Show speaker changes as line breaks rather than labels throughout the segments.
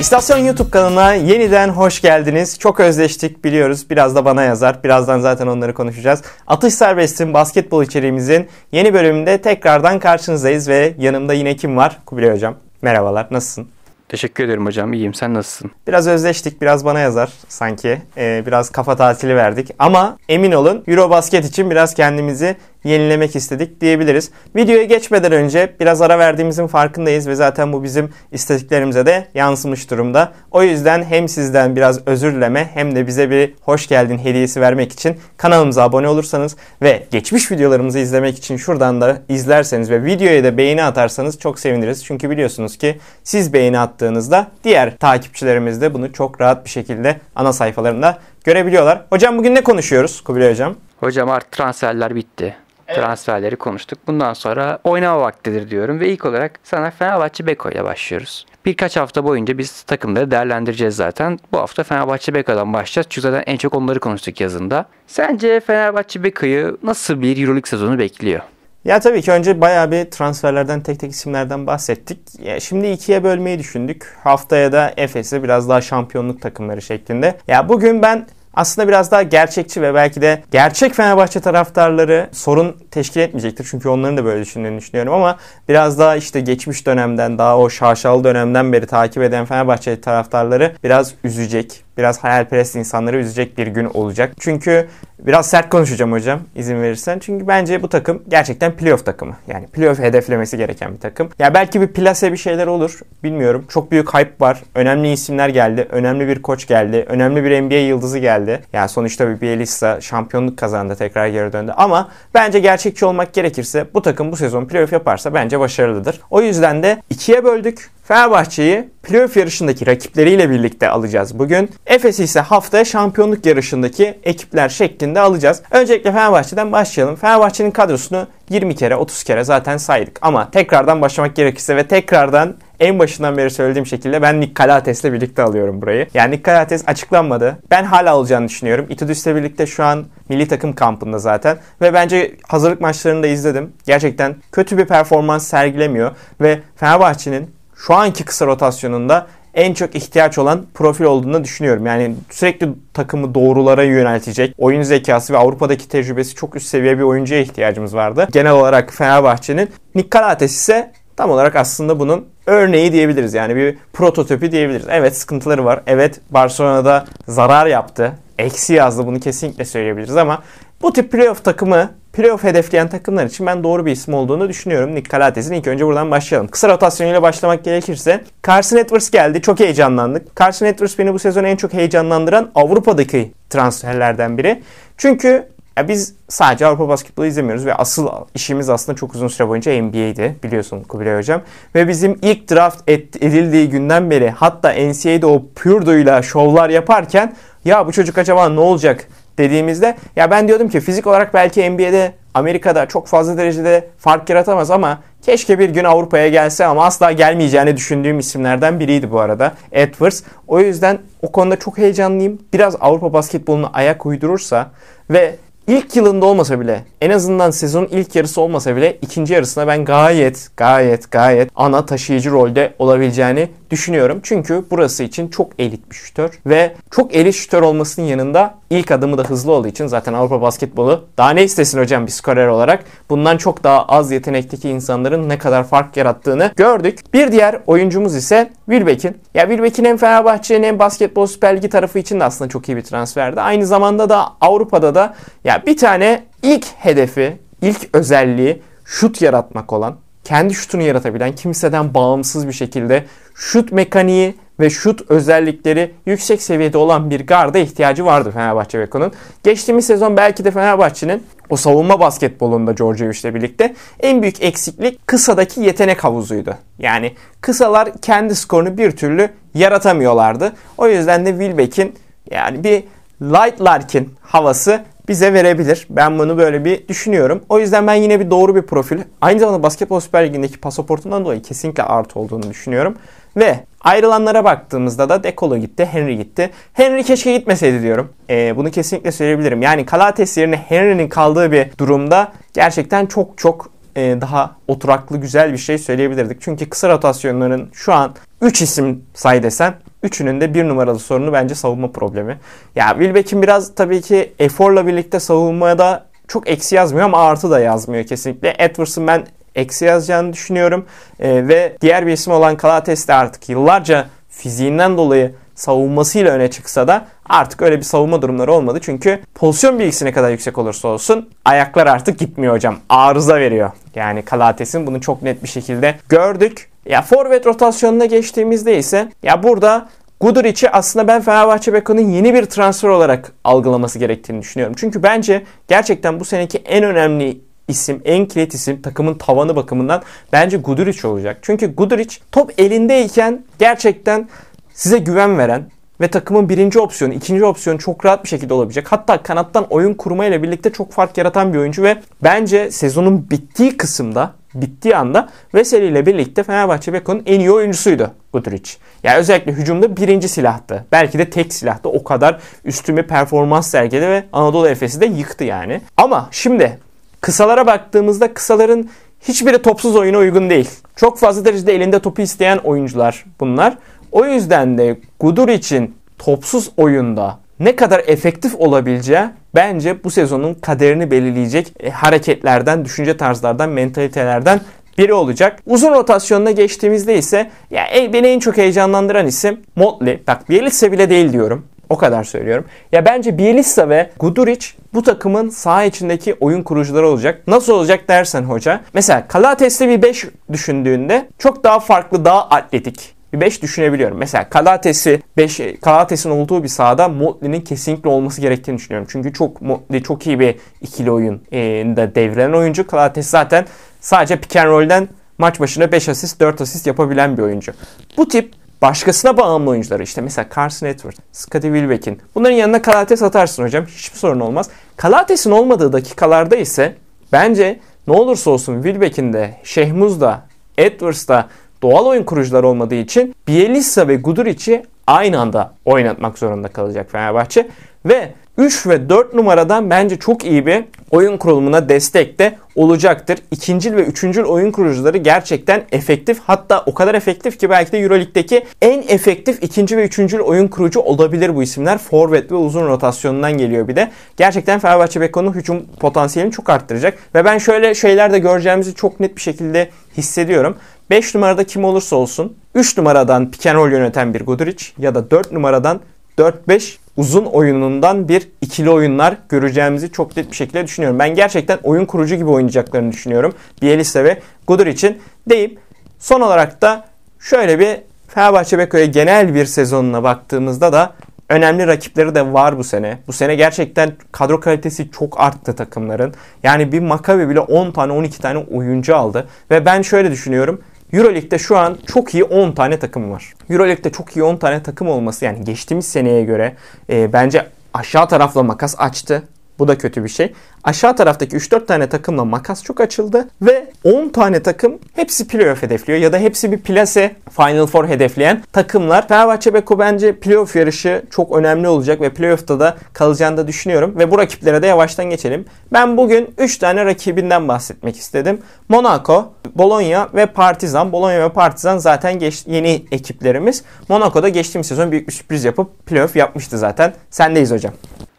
İstasyon YouTube kanalına yeniden hoş geldiniz. Çok özleştik biliyoruz. Biraz da bana yazar. Birazdan zaten onları konuşacağız. Atış Serbest'in basketbol içeriğimizin yeni bölümünde tekrardan karşınızdayız ve yanımda yine kim var? Kubilay Hocam. Merhabalar. Nasılsın? Teşekkür ederim hocam. İyiyim. Sen nasılsın? Biraz özleştik. Biraz bana yazar sanki. Ee, biraz kafa tatili verdik. Ama emin olun Eurobasket için biraz kendimizi yenilemek istedik diyebiliriz. Videoya geçmeden önce biraz ara verdiğimizin farkındayız ve zaten bu bizim istediklerimize de yansımış durumda. O yüzden hem sizden biraz özür dileme hem de bize bir hoş geldin hediyesi vermek için kanalımıza abone olursanız ve geçmiş videolarımızı izlemek için şuradan da izlerseniz ve videoya da beğeni atarsanız çok seviniriz. Çünkü biliyorsunuz ki siz beğeni attığınızda diğer takipçilerimiz de bunu çok rahat bir şekilde ana sayfalarında görebiliyorlar. Hocam
bugün ne konuşuyoruz Kubilay Hocam? Hocam artık transferler bitti. Evet. Transferleri konuştuk. Bundan sonra oynama vaktidir diyorum ve ilk olarak sana Fenerbahçe Beko ile başlıyoruz. Birkaç hafta boyunca biz takımları değerlendireceğiz zaten. Bu hafta Fenerbahçe Beko'dan başlayacağız. Çünkü zaten en çok onları konuştuk yazında. Sence Fenerbahçe Beko'yu nasıl bir Euroleague sezonu bekliyor?
Ya tabii ki önce bayağı bir transferlerden tek tek isimlerden bahsettik. Ya şimdi ikiye bölmeyi düşündük. Haftaya da Efes'i biraz daha şampiyonluk takımları şeklinde. Ya bugün ben aslında biraz daha gerçekçi ve belki de gerçek Fenerbahçe taraftarları sorun teşkil etmeyecektir. Çünkü onların da böyle düşündüğünü düşünüyorum ama biraz daha işte geçmiş dönemden daha o şaşalı dönemden beri takip eden Fenerbahçe taraftarları biraz üzecek biraz hayalperest insanları üzecek bir gün olacak. Çünkü biraz sert konuşacağım hocam izin verirsen. Çünkü bence bu takım gerçekten playoff takımı. Yani playoff hedeflemesi gereken bir takım. Ya belki bir plase bir şeyler olur. Bilmiyorum. Çok büyük hype var. Önemli isimler geldi. Önemli bir koç geldi. Önemli bir NBA yıldızı geldi. Yani sonuçta bir Bielitsa şampiyonluk kazandı. Tekrar geri döndü. Ama bence gerçekçi olmak gerekirse bu takım bu sezon playoff yaparsa bence başarılıdır. O yüzden de ikiye böldük. Fenerbahçe'yi playoff yarışındaki rakipleriyle birlikte alacağız bugün. Efes'i ise haftaya şampiyonluk yarışındaki ekipler şeklinde alacağız. Öncelikle Fenerbahçe'den başlayalım. Fenerbahçe'nin kadrosunu 20 kere 30 kere zaten saydık ama tekrardan başlamak gerekirse ve tekrardan en başından beri söylediğim şekilde ben Nick Calates'le birlikte alıyorum burayı. Yani Nick Calates açıklanmadı. Ben hala alacağını düşünüyorum. Itudis'le birlikte şu an milli takım kampında zaten. Ve bence hazırlık maçlarını da izledim. Gerçekten kötü bir performans sergilemiyor. Ve Fenerbahçe'nin şu anki kısa rotasyonunda en çok ihtiyaç olan profil olduğunu düşünüyorum. Yani sürekli takımı doğrulara yöneltecek. Oyun zekası ve Avrupa'daki tecrübesi çok üst seviye bir oyuncuya ihtiyacımız vardı. Genel olarak Fenerbahçe'nin. Nick Kalates ise tam olarak aslında bunun örneği diyebiliriz. Yani bir prototipi diyebiliriz. Evet sıkıntıları var. Evet Barcelona'da zarar yaptı. Eksi yazdı bunu kesinlikle söyleyebiliriz ama bu tip playoff takımı playoff hedefleyen takımlar için ben doğru bir isim olduğunu düşünüyorum. Nick Calates'in ilk önce buradan başlayalım. Kısa rotasyonuyla başlamak gerekirse Carson Edwards geldi. Çok heyecanlandık. Carson Edwards beni bu sezon en çok heyecanlandıran Avrupa'daki transferlerden biri. Çünkü ya biz sadece Avrupa basketbolu izlemiyoruz ve asıl işimiz aslında çok uzun süre boyunca NBA'di biliyorsun Kubilay Hocam. Ve bizim ilk draft et, edildiği günden beri hatta NCAA'de o Purdue'yla şovlar yaparken ya bu çocuk acaba ne olacak dediğimizde ya ben diyordum ki fizik olarak belki NBA'de Amerika'da çok fazla derecede fark yaratamaz ama keşke bir gün Avrupa'ya gelse ama asla gelmeyeceğini düşündüğüm isimlerden biriydi bu arada Edwards. O yüzden o konuda çok heyecanlıyım. Biraz Avrupa basketboluna ayak uydurursa ve ilk yılında olmasa bile en azından sezonun ilk yarısı olmasa bile ikinci yarısına ben gayet gayet gayet ana taşıyıcı rolde olabileceğini düşünüyorum. Çünkü burası için çok elit bir şütör ve çok elit şütör olmasının yanında ilk adımı da hızlı olduğu için zaten Avrupa basketbolu daha ne istesin hocam bir skorer olarak bundan çok daha az yetenekteki insanların ne kadar fark yarattığını gördük. Bir diğer oyuncumuz ise Wilbekin. Ya Wilbekin hem Fenerbahçe'nin hem basketbol süper ligi tarafı için de aslında çok iyi bir transferdi. Aynı zamanda da Avrupa'da da ya bir tane ilk hedefi, ilk özelliği şut yaratmak olan kendi şutunu yaratabilen, kimseden bağımsız bir şekilde şut mekaniği ve şut özellikleri yüksek seviyede olan bir garda ihtiyacı vardı Fenerbahçe Beko'nun. Geçtiğimiz sezon belki de Fenerbahçe'nin o savunma basketbolunda Georgievich ile birlikte en büyük eksiklik kısadaki yetenek havuzuydu. Yani kısalar kendi skorunu bir türlü yaratamıyorlardı. O yüzden de Wilbeck'in yani bir Light Larkin havası bize verebilir. Ben bunu böyle bir düşünüyorum. O yüzden ben yine bir doğru bir profil. Aynı zamanda Basketbol Süper Ligi'ndeki pasaportundan dolayı kesinlikle artı olduğunu düşünüyorum. Ve ayrılanlara baktığımızda da Dekolo gitti, Henry gitti. Henry keşke gitmeseydi diyorum. Ee, bunu kesinlikle söyleyebilirim. Yani Kalates yerine Henry'nin kaldığı bir durumda gerçekten çok çok e, daha oturaklı güzel bir şey söyleyebilirdik. Çünkü kısa rotasyonların şu an 3 isim say desem Üçünün de bir numaralı sorunu bence savunma problemi. Ya Wilbeck'in biraz tabii ki eforla birlikte savunmaya da çok eksi yazmıyor ama artı da yazmıyor kesinlikle. Edwards'ın ben eksi yazacağını düşünüyorum. E, ve diğer bir isim olan Kalates de artık yıllarca fiziğinden dolayı savunmasıyla öne çıksa da artık öyle bir savunma durumları olmadı. Çünkü pozisyon bilgisi ne kadar yüksek olursa olsun ayaklar artık gitmiyor hocam. Arıza veriyor. Yani Kalates'in bunu çok net bir şekilde gördük. Ya forvet rotasyonuna geçtiğimizde ise ya burada Guduric'i aslında ben Fenerbahçe Beko'nun yeni bir transfer olarak algılaması gerektiğini düşünüyorum. Çünkü bence gerçekten bu seneki en önemli isim, en kilit isim takımın tavanı bakımından bence Guduric olacak. Çünkü Guduric top elindeyken gerçekten size güven veren, ve takımın birinci opsiyonu, ikinci opsiyonu çok rahat bir şekilde olabilecek. Hatta kanattan oyun kurmayla birlikte çok fark yaratan bir oyuncu ve bence sezonun bittiği kısımda bittiği anda Veseli ile birlikte Fenerbahçe Beko'nun en iyi oyuncusuydu Gudric. Yani özellikle hücumda birinci silahtı. Belki de tek silahtı. O kadar üstüme performans sergiledi ve Anadolu Efes'i de yıktı yani. Ama şimdi kısalara baktığımızda kısaların hiçbiri topsuz oyuna uygun değil. Çok fazla derecede elinde topu isteyen oyuncular bunlar. O yüzden de Guduric'in topsuz oyunda ne kadar efektif olabileceği bence bu sezonun kaderini belirleyecek e, hareketlerden, düşünce tarzlardan, mentalitelerden biri olacak. Uzun rotasyonuna geçtiğimizde ise ya e, beni en çok heyecanlandıran isim Motley. Bak Bielitsa bile değil diyorum. O kadar söylüyorum. Ya bence Bielitsa ve Guduric bu takımın saha içindeki oyun kurucuları olacak. Nasıl olacak dersen hoca. Mesela Kalates'te bir 5 düşündüğünde çok daha farklı, daha atletik, bir 5 düşünebiliyorum. Mesela Kalates'i 5 Kalates'in olduğu bir sahada modlinin kesinlikle olması gerektiğini düşünüyorum. Çünkü çok Motley çok iyi bir ikili oyunda e, devrilen oyuncu. Kalates zaten sadece pick and roll'den maç başına 5 asist 4 asist yapabilen bir oyuncu. Bu tip başkasına bağımlı oyuncuları işte mesela Carson Edwards, Scottie Wilbeck'in bunların yanına Kalates atarsın hocam hiçbir sorun olmaz. Kalates'in olmadığı dakikalarda ise bence ne olursa olsun Wilbeck'in de Şehmuz da Edwards da doğal oyun kurucular olmadığı için Bielisa ve Guduric'i aynı anda oynatmak zorunda kalacak Fenerbahçe. Ve 3 ve 4 numaradan bence çok iyi bir oyun kurulumuna destek de olacaktır. İkincil ve üçüncül oyun kurucuları gerçekten efektif. Hatta o kadar efektif ki belki de Euroleague'deki en efektif ikinci ve üçüncül oyun kurucu olabilir bu isimler. Forvet ve uzun rotasyonundan geliyor bir de. Gerçekten Fenerbahçe Beko'nun hücum potansiyelini çok arttıracak. Ve ben şöyle şeyler de göreceğimizi çok net bir şekilde hissediyorum. 5 numarada kim olursa olsun 3 numaradan pick and yöneten bir Guduric ya da 4 numaradan 4-5 uzun oyunundan bir ikili oyunlar göreceğimizi çok net bir şekilde düşünüyorum. Ben gerçekten oyun kurucu gibi oynayacaklarını düşünüyorum. Bielitsa ve Gudur için deyip son olarak da şöyle bir Fenerbahçe Beko'ya genel bir sezonuna baktığımızda da önemli rakipleri de var bu sene. Bu sene gerçekten kadro kalitesi çok arttı takımların. Yani bir Makabe bile 10 tane 12 tane oyuncu aldı. Ve ben şöyle düşünüyorum. Euroleague'de şu an çok iyi 10 tane takım var. Euroleague'de çok iyi 10 tane takım olması yani geçtiğimiz seneye göre e, bence aşağı tarafla makas açtı. Bu da kötü bir şey. Aşağı taraftaki 3-4 tane takımla makas çok açıldı ve 10 tane takım hepsi playoff hedefliyor ya da hepsi bir plase Final Four hedefleyen takımlar. Fenerbahçe Beko bence playoff yarışı çok önemli olacak ve playoff'ta da kalacağını da düşünüyorum ve bu rakiplere de yavaştan geçelim. Ben bugün 3 tane rakibinden bahsetmek istedim. Monaco, Bologna ve Partizan. Bologna ve Partizan zaten geç, yeni ekiplerimiz. Monaco'da geçtiğimiz sezon büyük bir sürpriz yapıp playoff yapmıştı zaten. Sendeyiz hocam.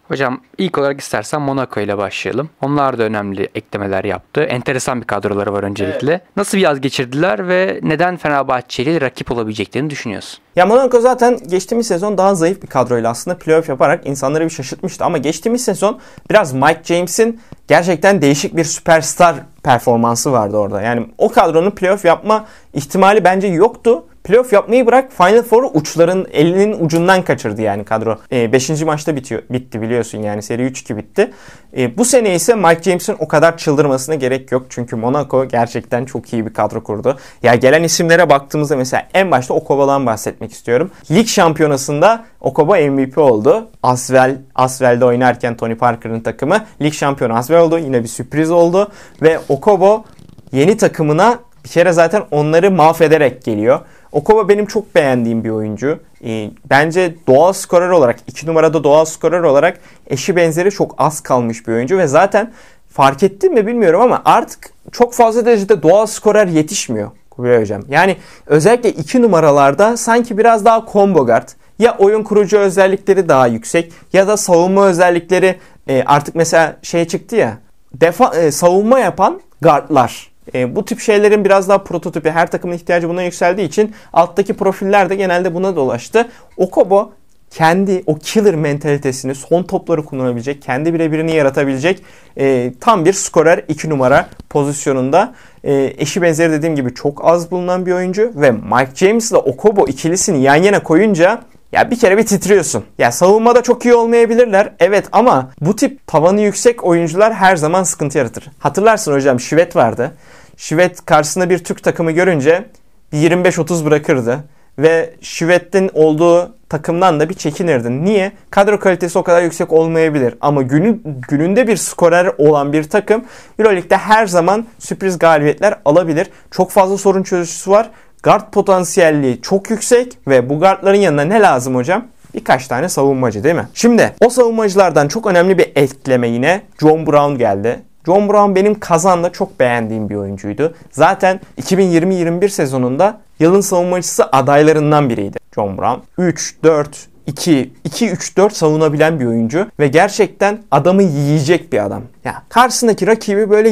Hocam ilk olarak istersen Monaco ile başlayalım. Onlar da önemli eklemeler yaptı. Enteresan bir kadroları var öncelikle. Evet. Nasıl bir yaz geçirdiler ve neden Fenerbahçe rakip olabileceklerini düşünüyorsun? Ya Monaco
zaten geçtiğimiz sezon daha zayıf bir kadroyla aslında playoff yaparak insanları bir şaşırtmıştı. Ama geçtiğimiz sezon biraz Mike James'in gerçekten değişik bir süperstar performansı vardı orada. Yani o kadronun playoff yapma ihtimali bence yoktu playoff yapmayı bırak Final Four'u uçların elinin ucundan kaçırdı yani kadro. 5. E, ee, maçta bitiyor, bitti biliyorsun yani seri 3-2 bitti. E, bu sene ise Mike James'in o kadar çıldırmasına gerek yok. Çünkü Monaco gerçekten çok iyi bir kadro kurdu. Ya gelen isimlere baktığımızda mesela en başta Okoba'dan bahsetmek istiyorum. Lig şampiyonasında Okoba MVP oldu. Asvel, Asvel'de oynarken Tony Parker'ın takımı lig şampiyonu Asvel oldu. Yine bir sürpriz oldu ve Okobo yeni takımına bir kere zaten onları mahvederek geliyor. Okoba benim çok beğendiğim bir oyuncu. Ee, bence doğal skorer olarak, iki numarada doğal skorer olarak eşi benzeri çok az kalmış bir oyuncu ve zaten fark ettin mi bilmiyorum ama artık çok fazla derecede doğal skorer yetişmiyor Kubilay Hocam. Yani özellikle iki numaralarda sanki biraz daha combo guard ya oyun kurucu özellikleri daha yüksek ya da savunma özellikleri e, artık mesela şey çıktı ya defa e, savunma yapan guardlar e, bu tip şeylerin biraz daha prototipi, her takımın ihtiyacı buna yükseldiği için alttaki profiller de genelde buna dolaştı. Okobo kendi o killer mentalitesini, son topları kullanabilecek, kendi birebirini yaratabilecek e, tam bir skorer 2 numara pozisyonunda. E, eşi benzeri dediğim gibi çok az bulunan bir oyuncu ve Mike James ile Okobo ikilisini yan yana koyunca ya bir kere bir titriyorsun. Ya savunmada çok iyi olmayabilirler. Evet ama bu tip tavanı yüksek oyuncular her zaman sıkıntı yaratır. Hatırlarsın hocam Şivet vardı. Şivet karşısında bir Türk takımı görünce 25-30 bırakırdı. Ve Şivet'in olduğu takımdan da bir çekinirdin. Niye? Kadro kalitesi o kadar yüksek olmayabilir. Ama günü, gününde bir skorer olan bir takım Euroleague'de her zaman sürpriz galibiyetler alabilir. Çok fazla sorun çözücüsü var. Guard potansiyelliği çok yüksek ve bu guardların yanına ne lazım hocam? Birkaç tane savunmacı değil mi? Şimdi o savunmacılardan çok önemli bir ekleme yine John Brown geldi. John Brown benim kazanda çok beğendiğim bir oyuncuydu. Zaten 2020-21 sezonunda yılın savunmacısı adaylarından biriydi John Brown. 3, 4, 2 2 3 4 savunabilen bir oyuncu ve gerçekten adamı yiyecek bir adam. Ya yani karşısındaki rakibi böyle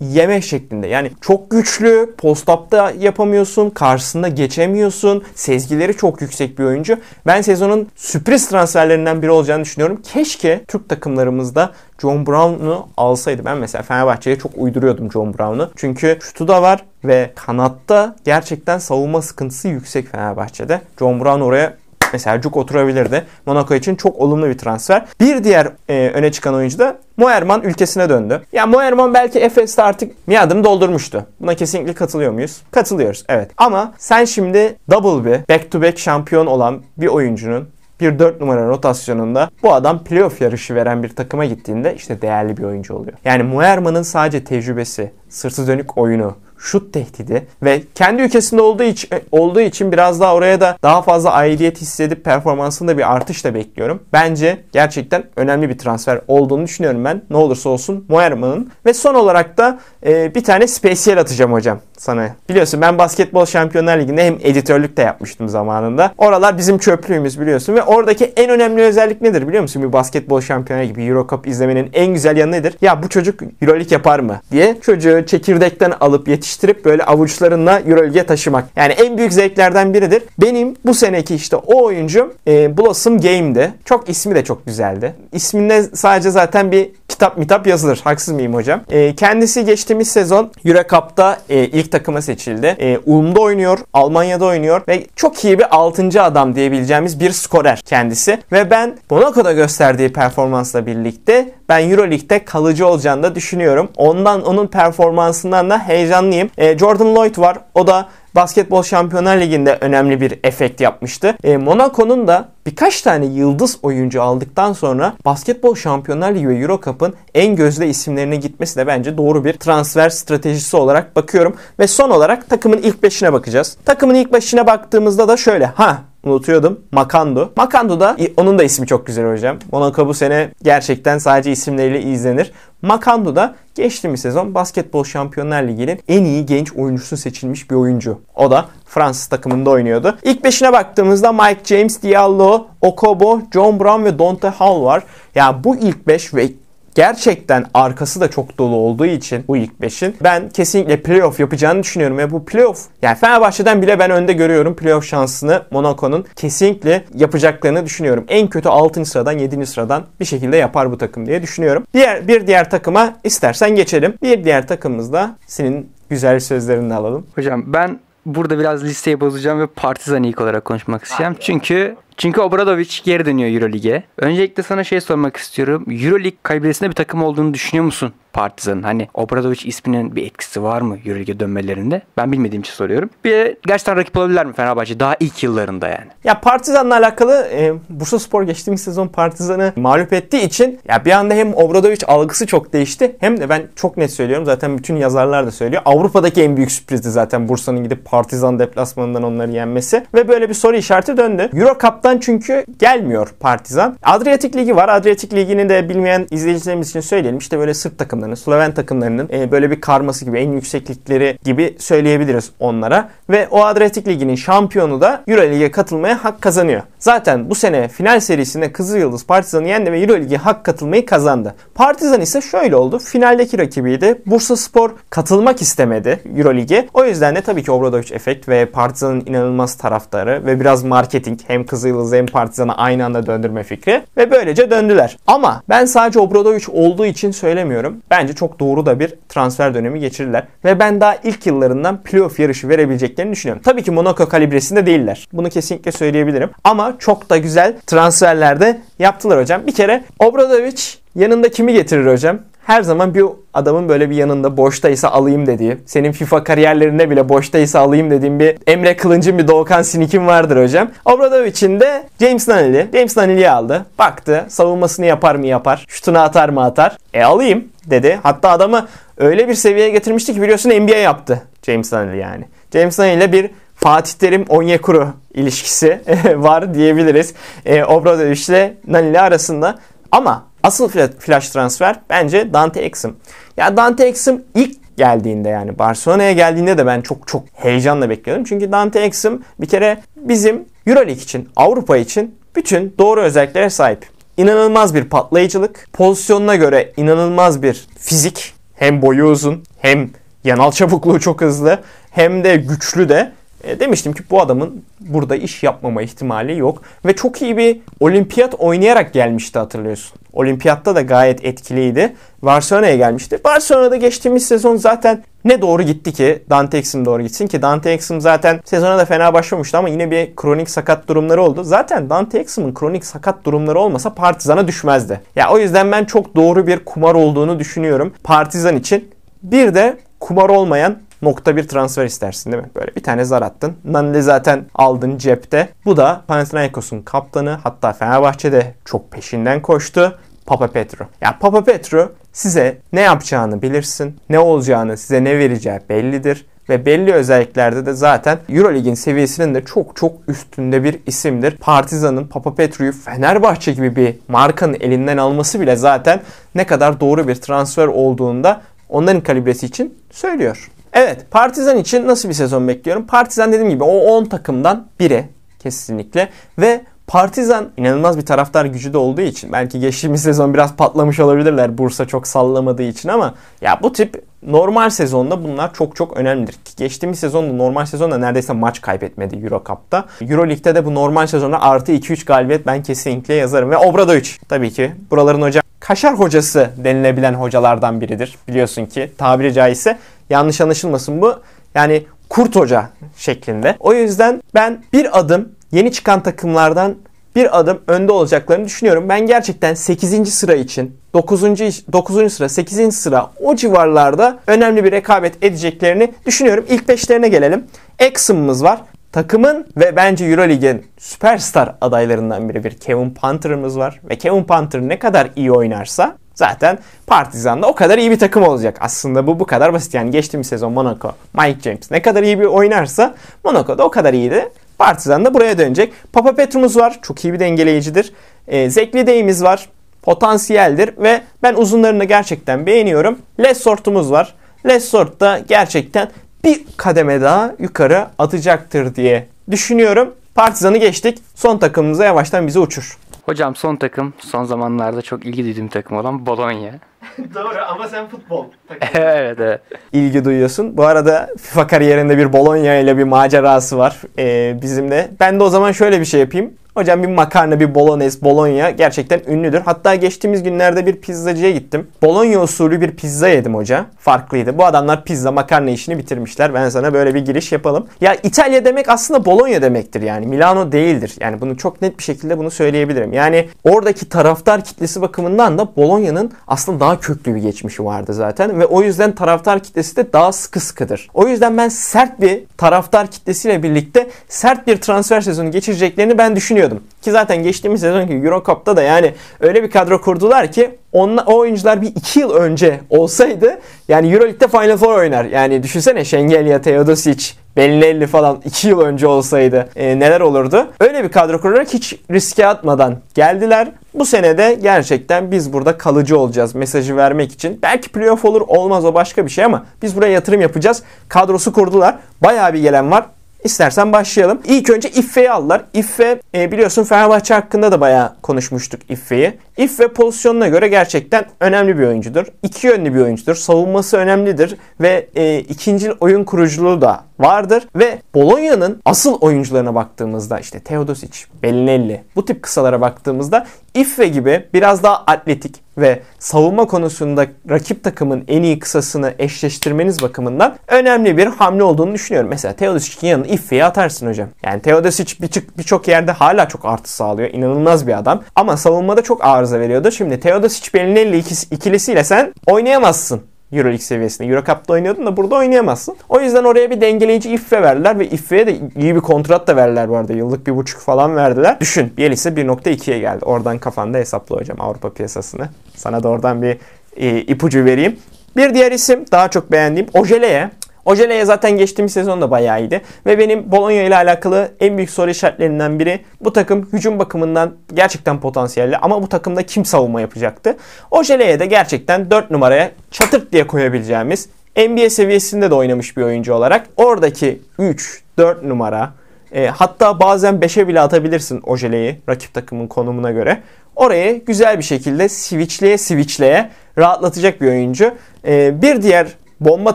yeme şeklinde. Yani çok güçlü, postapta yapamıyorsun, karşısında geçemiyorsun. Sezgileri çok yüksek bir oyuncu. Ben sezonun sürpriz transferlerinden biri olacağını düşünüyorum. Keşke Türk takımlarımızda John Brown'u alsaydı. Ben mesela Fenerbahçe'ye çok uyduruyordum John Brown'u. Çünkü şutu da var ve kanatta gerçekten savunma sıkıntısı yüksek Fenerbahçe'de. John Brown oraya Mesela Cuk oturabilirdi. Monaco için çok olumlu bir transfer. Bir diğer e, öne çıkan oyuncu da Moerman ülkesine döndü. Ya Moerman belki Efes'te artık miadını doldurmuştu. Buna kesinlikle katılıyor muyuz? Katılıyoruz evet. Ama sen şimdi double bir back to back şampiyon olan bir oyuncunun bir 4 numara rotasyonunda bu adam playoff yarışı veren bir takıma gittiğinde işte değerli bir oyuncu oluyor. Yani Moerman'ın sadece tecrübesi, sırtı dönük oyunu, şut tehdidi ve kendi ülkesinde olduğu için, e, olduğu için biraz daha oraya da daha fazla aidiyet hissedip performansında bir artış da bekliyorum. Bence gerçekten önemli bir transfer olduğunu düşünüyorum ben. Ne olursa olsun Moerman'ın. Ve son olarak da e, bir tane spesiyel atacağım hocam sana. Biliyorsun ben Basketbol Şampiyonlar Ligi'nde hem editörlük de yapmıştım zamanında. Oralar bizim çöplüğümüz biliyorsun ve oradaki en önemli özellik nedir biliyor musun? Bir basketbol şampiyonu gibi Euro Cup izlemenin en güzel yanı nedir? Ya bu çocuk Euroleague yapar mı diye çocuğu çekirdekten alıp yetiş yetiştirip böyle avuçlarınla Euroleague'e taşımak. Yani en büyük zevklerden biridir. Benim bu seneki işte o oyuncum e, Blossom Game'di. Çok ismi de çok güzeldi. İsminde sadece zaten bir kitap mitap yazılır. Haksız mıyım hocam? E, kendisi geçtiğimiz sezon Euro Cup'ta e, ilk takıma seçildi. E, Ulm'da oynuyor, Almanya'da oynuyor ve çok iyi bir 6. adam diyebileceğimiz bir skorer kendisi. Ve ben Monaco'da gösterdiği performansla birlikte ben Euroleague'de kalıcı olacağını da düşünüyorum. Ondan onun performansından da heyecanlıyım. E, Jordan Lloyd var. O da Basketbol Şampiyonlar Ligi'nde önemli bir efekt yapmıştı. E, Monaco'nun da birkaç tane yıldız oyuncu aldıktan sonra Basketbol Şampiyonlar Ligi ve Euro Cup'ın en gözde isimlerine gitmesi de bence doğru bir transfer stratejisi olarak bakıyorum. Ve son olarak takımın ilk beşine bakacağız. Takımın ilk beşine baktığımızda da şöyle. Ha unutuyordum. Makando. Makando da onun da ismi çok güzel hocam. Monaco bu sene gerçekten sadece isimleriyle izlenir. Makando da geçtiğimiz sezon Basketbol Şampiyonlar Ligi'nin en iyi genç oyuncusu seçilmiş bir oyuncu. O da Fransız takımında oynuyordu. İlk beşine baktığımızda Mike James, Diallo, Okobo, John Brown ve Dante Hall var. Ya yani bu ilk beş ve gerçekten arkası da çok dolu olduğu için bu ilk 5'in ben kesinlikle playoff yapacağını düşünüyorum ve bu playoff yani Fenerbahçe'den bile ben önde görüyorum playoff şansını Monaco'nun kesinlikle yapacaklarını düşünüyorum. En kötü 6. sıradan 7. sıradan bir şekilde yapar bu takım diye düşünüyorum. Diğer bir diğer takıma istersen geçelim. Bir diğer takımımız da senin güzel sözlerini
alalım. Hocam ben burada biraz listeyi bozacağım ve partizan ilk olarak konuşmak istiyorum Çünkü çünkü Obradovic geri dönüyor Euroleague'e. Öncelikle sana şey sormak istiyorum. Euroleague kaybedesinde bir takım olduğunu düşünüyor musun Partizan'ın? Hani Obradovic isminin bir etkisi var mı Euroleague'e dönmelerinde? Ben bilmediğim için soruyorum. Bir de gerçekten rakip olabilir mi Fenerbahçe daha ilk yıllarında yani? Ya
Partizan'la alakalı e, Bursa Spor geçtiğimiz sezon Partizan'ı mağlup ettiği için ya bir anda hem Obradovic algısı çok değişti hem de ben çok net söylüyorum zaten bütün yazarlar da söylüyor. Avrupa'daki en büyük sürprizdi zaten Bursa'nın gidip Partizan deplasmanından onları yenmesi ve böyle bir soru işareti döndü. Euro Cup'ta taraftan çünkü gelmiyor Partizan. Adriyatik Ligi var. Adriyatik Ligi'ni de bilmeyen izleyicilerimiz için söyleyelim. İşte böyle Sırp takımlarının, Sloven takımlarının e, böyle bir karması gibi en yükseklikleri gibi söyleyebiliriz onlara. Ve o Adriyatik Ligi'nin şampiyonu da Euro katılmaya hak kazanıyor. Zaten bu sene final serisinde Kızılyıldız Partizan'ı yendi ve Euroleague'e hak katılmayı kazandı. Partizan ise şöyle oldu. Finaldeki rakibiydi. Bursa Spor katılmak istemedi Euroleague'e. O yüzden de tabii ki Obradoviç efekt ve Partizan'ın inanılmaz taraftarı ve biraz marketing hem Kızılyıldız'ı hem Partizan'ı aynı anda döndürme fikri ve böylece döndüler. Ama ben sadece Obradoviç olduğu için söylemiyorum. Bence çok doğru da bir transfer dönemi geçirdiler ve ben daha ilk yıllarından playoff yarışı verebileceklerini düşünüyorum. Tabii ki Monaco kalibresinde değiller. Bunu kesinlikle söyleyebilirim. Ama çok da güzel transferler de yaptılar hocam. Bir kere Obradovic yanında kimi getirir hocam? Her zaman bir adamın böyle bir yanında boştaysa alayım dediği, senin FIFA kariyerlerinde bile boştaysa alayım dediğim bir Emre Kılınç'ın bir Doğukan Sinik'in vardır hocam. Obradovic'in de James Nunnally. James Nunnally'i aldı. Baktı savunmasını yapar mı yapar, şutunu atar mı atar. E alayım dedi. Hatta adamı öyle bir seviyeye getirmişti ki biliyorsun NBA yaptı James Nunnally yani. James Nunnally ile bir Fatih Terim Onyekuru ilişkisi var diyebiliriz. E, Obradoviç ile Nani arasında. Ama asıl flash transfer bence Dante Exum. Ya Dante Exum ilk geldiğinde yani Barcelona'ya geldiğinde de ben çok çok heyecanla bekliyordum. Çünkü Dante Exum bir kere bizim Euroleague için, Avrupa için bütün doğru özelliklere sahip. İnanılmaz bir patlayıcılık, pozisyonuna göre inanılmaz bir fizik. Hem boyu uzun, hem yanal çabukluğu çok hızlı, hem de güçlü de e, demiştim ki bu adamın burada iş yapmama ihtimali yok. Ve çok iyi bir olimpiyat oynayarak gelmişti hatırlıyorsun. Olimpiyatta da gayet etkiliydi. Barcelona'ya gelmişti. Barcelona'da geçtiğimiz sezon zaten ne doğru gitti ki Dante Exum doğru gitsin ki Dante Exum zaten sezona da fena başlamıştı ama yine bir kronik sakat durumları oldu. Zaten Dante Exum'un kronik sakat durumları olmasa Partizan'a düşmezdi. Ya o yüzden ben çok doğru bir kumar olduğunu düşünüyorum Partizan için. Bir de kumar olmayan nokta bir transfer istersin değil mi? Böyle bir tane zar attın. Nani zaten aldın cepte. Bu da Panathinaikos'un kaptanı hatta Fenerbahçe'de çok peşinden koştu. Papa Petro. Ya Papa Petro size ne yapacağını bilirsin. Ne olacağını size ne vereceği bellidir ve belli özelliklerde de zaten Eurolig'in seviyesinin de çok çok üstünde bir isimdir. Partizan'ın Papa Petru'yu Fenerbahçe gibi bir markanın elinden alması bile zaten ne kadar doğru bir transfer olduğunda onların kalibresi için söylüyor. Evet Partizan için nasıl bir sezon bekliyorum? Partizan dediğim gibi o 10 takımdan biri kesinlikle ve Partizan inanılmaz bir taraftar gücü de olduğu için belki geçtiğimiz sezon biraz patlamış olabilirler Bursa çok sallamadığı için ama ya bu tip normal sezonda bunlar çok çok önemlidir. Ki geçtiğimiz sezonda normal sezonda neredeyse maç kaybetmedi Euro Cup'ta. Euro Lig'de de bu normal sezonda artı 2-3 galibiyet ben kesinlikle yazarım. Ve Obradovic tabii ki buraların hoca Kaşar hocası denilebilen hocalardan biridir. Biliyorsun ki tabiri caizse Yanlış anlaşılmasın bu. Yani kurt hoca şeklinde. O yüzden ben bir adım yeni çıkan takımlardan bir adım önde olacaklarını düşünüyorum. Ben gerçekten 8. sıra için 9. 9. sıra, 8. sıra o civarlarda önemli bir rekabet edeceklerini düşünüyorum. İlk 5'lerine gelelim. Exum'umuz var. Takımın ve bence Euroleague'in süperstar adaylarından biri bir Kevin Panther'ımız var. Ve Kevin Panther ne kadar iyi oynarsa Zaten Partizan'da o kadar iyi bir takım olacak. Aslında bu bu kadar basit. Yani geçtiğimiz sezon Monaco, Mike James ne kadar iyi bir oynarsa Monaco da o kadar iyiydi. Partizan da buraya dönecek. Papa Petrum'uz var. Çok iyi bir dengeleyicidir. E, Zekli Deyimiz var. Potansiyeldir ve ben uzunlarını gerçekten beğeniyorum. Lesort'umuz var. Lesort da gerçekten bir kademe daha yukarı atacaktır diye düşünüyorum. Partizan'ı geçtik. Son
takımımıza yavaştan bizi uçur. Hocam son takım son zamanlarda çok ilgi duyduğum takım olan Bologna.
Doğru ama sen futbol
evet evet. İlgi duyuyorsun. Bu arada FIFA
kariyerinde bir Bologna ile bir macerası var ee, bizim de. Ben de o zaman şöyle bir şey yapayım. Hocam bir makarna, bir bolognese, bologna gerçekten ünlüdür. Hatta geçtiğimiz günlerde bir pizzacıya gittim. Bologna usulü bir pizza yedim hoca. Farklıydı. Bu adamlar pizza, makarna işini bitirmişler. Ben sana böyle bir giriş yapalım. Ya İtalya demek aslında Bologna demektir yani. Milano değildir. Yani bunu çok net bir şekilde bunu söyleyebilirim. Yani oradaki taraftar kitlesi bakımından da Bologna'nın aslında daha köklü bir geçmişi vardı zaten. Ve o yüzden taraftar kitlesi de daha sıkı sıkıdır. O yüzden ben sert bir taraftar kitlesiyle birlikte sert bir transfer sezonu geçireceklerini ben düşünüyorum beklemiyordum. Ki zaten geçtiğimiz sezonki Euro Cup'ta da yani öyle bir kadro kurdular ki onla, o oyuncular bir iki yıl önce olsaydı yani Euroleague'de Final Four oynar. Yani düşünsene Şengelya, Teodosic, Bellinelli falan iki yıl önce olsaydı e, neler olurdu? Öyle bir kadro kurarak hiç riske atmadan geldiler. Bu sene de gerçekten biz burada kalıcı olacağız mesajı vermek için. Belki playoff olur olmaz o başka bir şey ama biz buraya yatırım yapacağız. Kadrosu kurdular. Bayağı bir gelen var. İstersen başlayalım. İlk önce İffe'yi aldılar. İffe e, biliyorsun Fenerbahçe hakkında da bayağı konuşmuştuk İffe'yi. İffe pozisyonuna göre gerçekten önemli bir oyuncudur. İki yönlü bir oyuncudur. Savunması önemlidir ve e, ikinci oyun kuruculuğu da vardır. Ve Bologna'nın asıl oyuncularına baktığımızda işte Teodosic, Bellinelli bu tip kısalara baktığımızda İffe gibi biraz daha atletik, ve savunma konusunda rakip takımın en iyi kısasını eşleştirmeniz bakımından önemli bir hamle olduğunu düşünüyorum. Mesela Teodosic'in yanına Iffe'yi atarsın hocam. Yani Teodosic birçok bir yerde hala çok artı sağlıyor. İnanılmaz bir adam. Ama savunmada çok arıza veriyordu. Şimdi Teodosic Belinelli ikilisiyle sen oynayamazsın. Euroleague seviyesinde. Euro oynuyordun da burada oynayamazsın. O yüzden oraya bir dengeleyici iffe verdiler ve iffeye de iyi bir kontrat da verdiler bu arada. Yıllık bir buçuk falan verdiler. Düşün Bielitsa 1.2'ye geldi. Oradan kafanda hesapla hocam Avrupa piyasasını. Sana da oradan bir e, ipucu vereyim. Bir diğer isim daha çok beğendiğim Ojele'ye. Ojeleye zaten geçtiğimiz sezon da bayağı iyiydi. Ve benim Bologna ile alakalı en büyük soru işaretlerinden biri bu takım hücum bakımından gerçekten potansiyelli ama bu takımda kim savunma yapacaktı? Ojeleye de gerçekten 4 numaraya çatırt diye koyabileceğimiz NBA seviyesinde de oynamış bir oyuncu olarak oradaki 3, 4 numara e, hatta bazen 5'e bile atabilirsin Ojele'yi rakip takımın konumuna göre. Oraya güzel bir şekilde switchleye switchleye rahatlatacak bir oyuncu. E, bir diğer bomba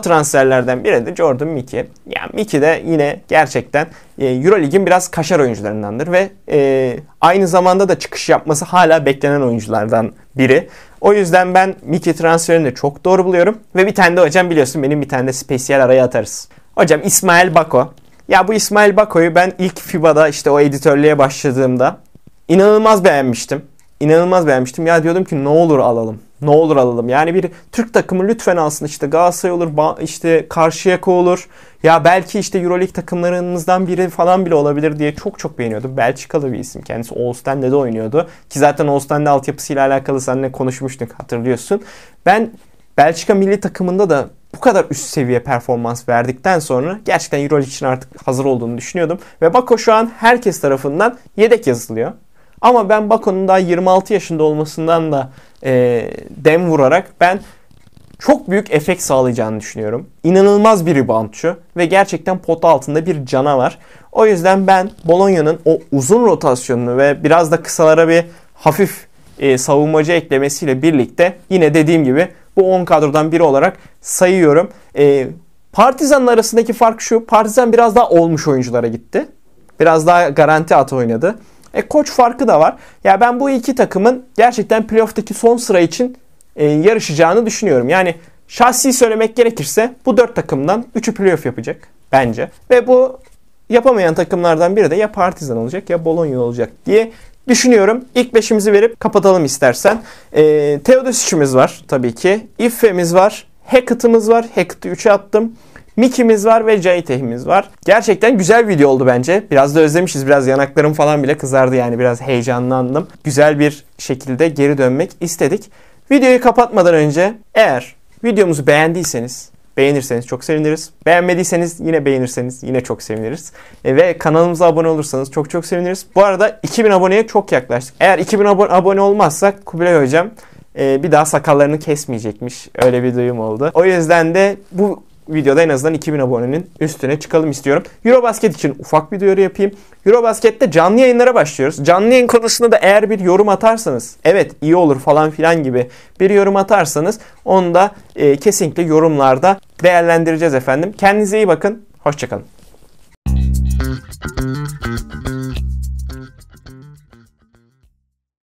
transferlerden biri de Jordan Mickey. Yani Mickey de yine gerçekten e, Euroleague'in biraz kaşar oyuncularındandır ve e, aynı zamanda da çıkış yapması hala beklenen oyunculardan biri. O yüzden ben Mickey transferini de çok doğru buluyorum. Ve bir tane de hocam biliyorsun benim bir tane de spesiyel araya atarız. Hocam İsmail Bako. Ya bu İsmail Bako'yu ben ilk FIBA'da işte o editörlüğe başladığımda inanılmaz beğenmiştim. İnanılmaz beğenmiştim. Ya diyordum ki ne olur alalım. Ne olur alalım. Yani bir Türk takımı lütfen alsın. işte Galatasaray olur, işte Karşıyaka olur. Ya belki işte Euroleague takımlarımızdan biri falan bile olabilir diye çok çok beğeniyordu. Belçikalı bir isim. Kendisi Oğuzten'de de oynuyordu. Ki zaten Oğuzten'de altyapısıyla alakalı seninle konuşmuştuk hatırlıyorsun. Ben Belçika milli takımında da bu kadar üst seviye performans verdikten sonra gerçekten Euroleague için artık hazır olduğunu düşünüyordum. Ve Bako şu an herkes tarafından yedek yazılıyor. Ama ben Bako'nun daha 26 yaşında olmasından da e, dem vurarak ben çok büyük efekt sağlayacağını düşünüyorum. İnanılmaz bir reboundçu ve gerçekten pota altında bir canavar. O yüzden ben Bologna'nın o uzun rotasyonunu ve biraz da kısalara bir hafif e, savunmacı eklemesiyle birlikte yine dediğim gibi bu 10 kadrodan biri olarak sayıyorum. E, Partizan'ın arasındaki fark şu. Partizan biraz daha olmuş oyunculara gitti. Biraz daha garanti at oynadı. E koç farkı da var. Ya ben bu iki takımın gerçekten playoff'taki son sıra için e, yarışacağını düşünüyorum. Yani şahsi söylemek gerekirse bu dört takımdan üçü playoff yapacak bence. Ve bu yapamayan takımlardan biri de ya Partizan olacak ya Bologna olacak diye düşünüyorum. İlk beşimizi verip kapatalım istersen. E, Teodosic'imiz var tabii ki. Ife'miz var. Hackett'ımız var. Hackett'ı 3'e attım. Mickey'miz var ve Jayteh'imiz var. Gerçekten güzel video oldu bence. Biraz da özlemişiz. Biraz yanaklarım falan bile kızardı yani. Biraz heyecanlandım. Güzel bir şekilde geri dönmek istedik. Videoyu kapatmadan önce eğer videomuzu beğendiyseniz Beğenirseniz çok seviniriz. Beğenmediyseniz yine beğenirseniz yine çok seviniriz. E, ve kanalımıza abone olursanız çok çok seviniriz. Bu arada 2000 aboneye çok yaklaştık. Eğer 2000 abone, abone olmazsak Kubilay Hocam e, bir daha sakallarını kesmeyecekmiş. Öyle bir duyum oldu. O yüzden de bu videoda en azından 2000 abonenin üstüne çıkalım istiyorum. Eurobasket için ufak bir duyuru yapayım. Eurobasket'te canlı yayınlara başlıyoruz. Canlı yayın konusunda da eğer bir yorum atarsanız, evet iyi olur falan filan gibi bir yorum atarsanız onu da e, kesinlikle yorumlarda değerlendireceğiz efendim. Kendinize iyi bakın. Hoşçakalın.